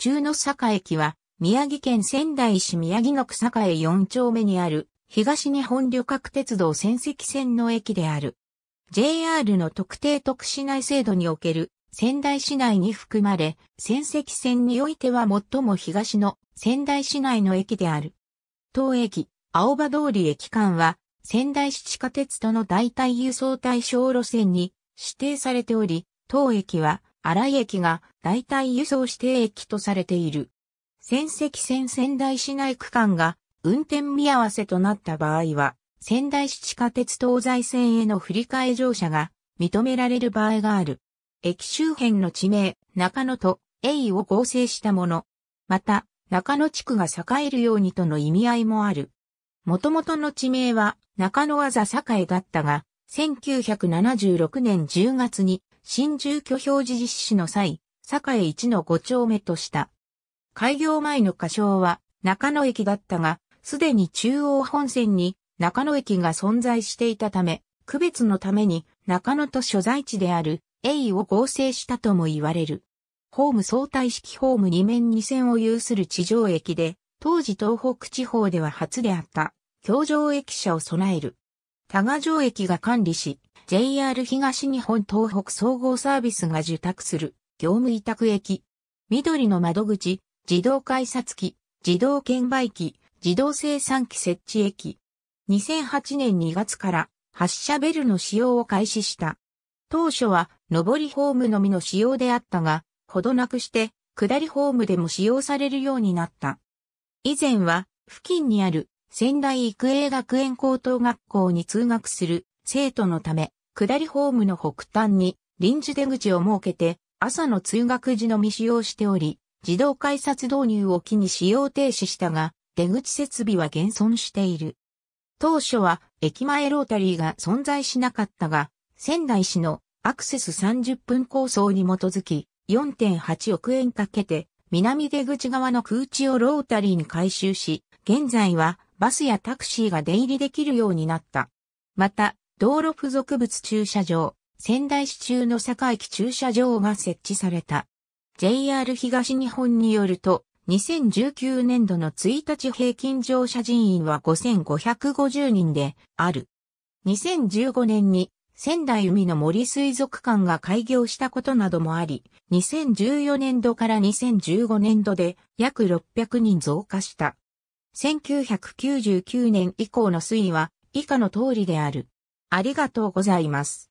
中野坂駅は、宮城県仙台市宮城野区坂へ4丁目にある、東日本旅客鉄道仙石線の駅である。JR の特定特市内制度における仙台市内に含まれ、仙石線においては最も東の仙台市内の駅である。当駅、青葉通り駅間は、仙台市地下鉄との代替輸送対象路線に指定されており、当駅は新井駅が代替輸送指定駅とされている。仙石線仙台市内区間が運転見合わせとなった場合は、仙台市地下鉄東西線への振り替え乗車が認められる場合がある。駅周辺の地名、中野と A を合成したもの。また、中野地区が栄えるようにとの意味合いもある。元々の地名は中野技栄だったが、1976年10月に新住居表示実施の際、栄一の5丁目とした。開業前の仮称は中野駅だったが、すでに中央本線に中野駅が存在していたため、区別のために中野と所在地である A を合成したとも言われる。ホーム相対式ホーム2面2線を有する地上駅で、当時東北地方では初であった、橋上駅舎を備える。多賀城駅が管理し、JR 東日本東北総合サービスが受託する業務委託駅。緑の窓口、自動改札機、自動券売機、自動生産機設置駅。2008年2月から発車ベルの使用を開始した。当初は上りホームのみの使用であったが、ほどなくして下りホームでも使用されるようになった。以前は付近にある仙台育英学園高等学校に通学する生徒のため、下りホームの北端に臨時出口を設けて、朝の通学時のみ使用しており、自動改札導入を機に使用停止したが、出口設備は現存している。当初は駅前ロータリーが存在しなかったが、仙台市のアクセス30分構想に基づき、4.8億円かけて、南出口側の空地をロータリーに改修し、現在はバスやタクシーが出入りできるようになった。また、道路付属物駐車場、仙台市中の坂駅駐車場が設置された。JR 東日本によると、2019年度の1日平均乗車人員は5550人である。2015年に仙台海の森水族館が開業したことなどもあり、2014年度から2015年度で約600人増加した。1999年以降の推移は以下の通りである。ありがとうございます。